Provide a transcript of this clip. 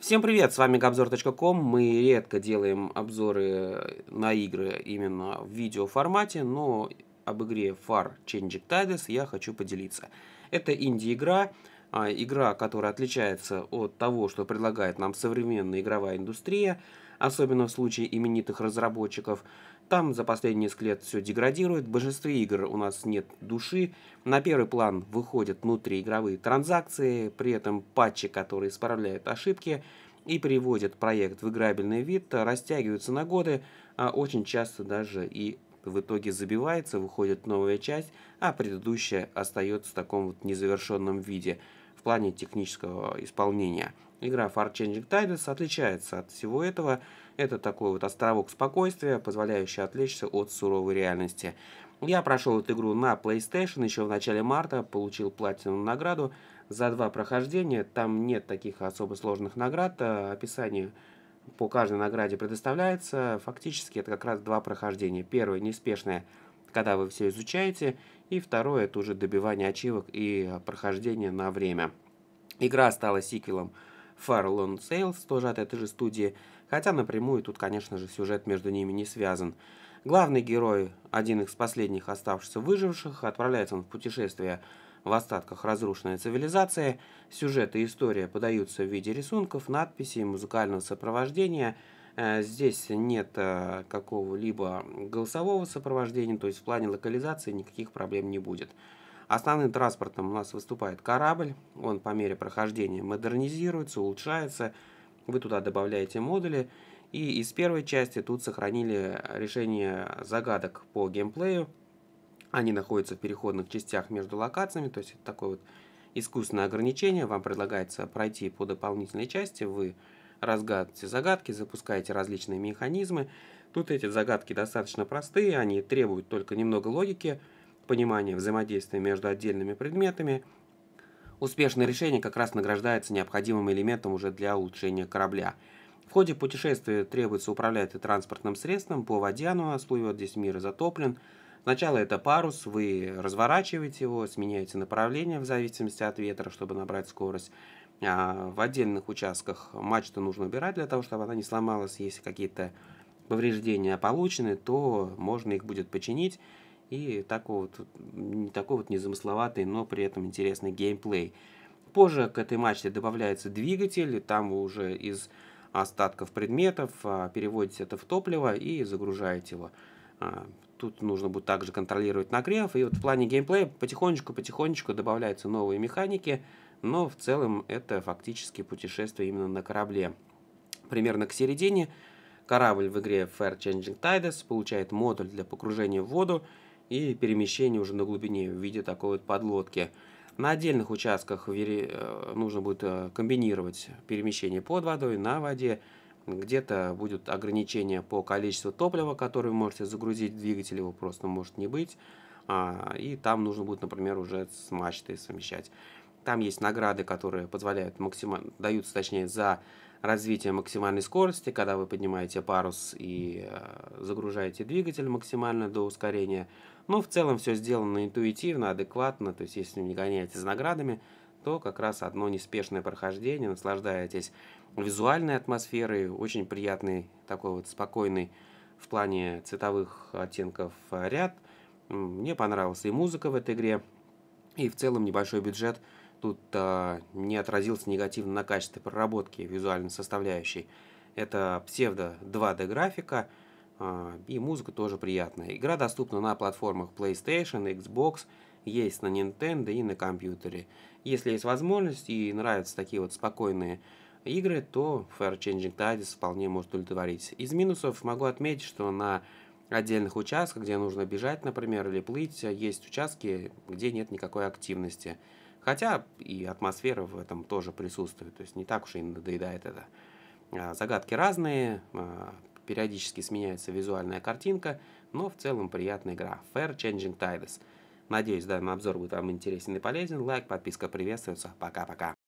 Всем привет, с вами Габзор.ком. Мы редко делаем обзоры на игры именно в видеоформате, но об игре Far Changing Tides я хочу поделиться. Это инди-игра, а, игра, которая отличается от того, что предлагает нам современная игровая индустрия особенно в случае именитых разработчиков. Там за последние несколько лет все деградирует, в большинстве игр у нас нет души, на первый план выходят внутриигровые транзакции, при этом патчи, которые исправляют ошибки, и приводят проект в играбельный вид, растягиваются на годы, а очень часто даже и в итоге забивается, выходит новая часть, а предыдущая остается в таком вот незавершенном виде – в плане технического исполнения. Игра Far Changing Tides отличается от всего этого. Это такой вот островок спокойствия, позволяющий отвлечься от суровой реальности. Я прошел эту игру на PlayStation еще в начале марта, получил платиновую награду за два прохождения. Там нет таких особо сложных наград, э, описание по каждой награде предоставляется. Фактически это как раз два прохождения. Первое неспешное – когда вы все изучаете. И второе, это уже добивание ачивок и а, прохождение на время. Игра стала сиквелом Far Lone Sales, тоже от этой же студии, хотя напрямую тут, конечно же, сюжет между ними не связан. Главный герой, один из последних оставшихся выживших, отправляется он в путешествие в остатках разрушенной цивилизации. Сюжет и история подаются в виде рисунков, надписей, музыкального сопровождения – Э, здесь нет э, какого-либо голосового сопровождения, то есть в плане локализации никаких проблем не будет. Основным транспортом у нас выступает корабль, он по мере прохождения модернизируется, улучшается, вы туда добавляете модули, и из первой части тут сохранили решение загадок по геймплею, они находятся в переходных частях между локациями, то есть это такое вот искусственное ограничение, вам предлагается пройти по дополнительной части, вы разгадывайте загадки, запускайте различные механизмы. Тут эти загадки достаточно простые, они требуют только немного логики, понимания взаимодействия между отдельными предметами. Успешное решение как раз награждается необходимым элементом уже для улучшения корабля. В ходе путешествия требуется управлять и транспортным средством, по воде оно у здесь мир затоплен. Сначала это парус, вы разворачиваете его, сменяете направление в зависимости от ветра, чтобы набрать скорость. А, в отдельных участках мачту нужно убирать для того, чтобы она не сломалась. Если какие-то повреждения получены, то можно их будет починить. И такой вот, не такой вот незамысловатый, но при этом интересный геймплей. Позже к этой мачте добавляется двигатель, там вы уже из остатков предметов а, переводите это в топливо и загружаете его. А, тут нужно будет также контролировать нагрев. И вот в плане геймплея потихонечку-потихонечку добавляются новые механики – но в целом это фактически путешествие именно на корабле. Примерно к середине корабль в игре Fair Changing Tides получает модуль для погружения в воду и перемещения уже на глубине в виде такой вот подлодки. На отдельных участках э, нужно будет э, комбинировать перемещение под водой, на воде. Где-то будут ограничения по количеству топлива, которое вы можете загрузить в двигатель, его просто может не быть. А, и там нужно будет, например, уже с мачтой совмещать. Там есть награды, которые позволяют максимально, даются, точнее, за развитие максимальной скорости, когда вы поднимаете парус и э, загружаете двигатель максимально до ускорения. Но в целом все сделано интуитивно, адекватно, то есть если не гоняете за наградами, то как раз одно неспешное прохождение, наслаждаетесь визуальной атмосферой, очень приятный такой вот спокойный в плане цветовых оттенков э, ряд. Мне понравилась и музыка в этой игре, и в целом небольшой бюджет – тут а, не отразился негативно на качестве проработки визуальной составляющей. Это псевдо 2D графика а, и музыка тоже приятная. Игра доступна на платформах PlayStation, Xbox, есть на Nintendo и на компьютере. Если есть возможность и нравятся такие вот спокойные игры, то Fair Changing Tides вполне может удовлетворить. Из минусов могу отметить, что на отдельных участках, где нужно бежать, например, или плыть, есть участки, где нет никакой активности. Хотя и атмосфера в этом тоже присутствует, то есть не так уж и надоедает это. А, загадки разные, а, периодически сменяется визуальная картинка, но в целом приятная игра. Fair Changing Tides. Надеюсь, данный обзор будет вам интересен и полезен. Лайк, подписка приветствуется. Пока-пока.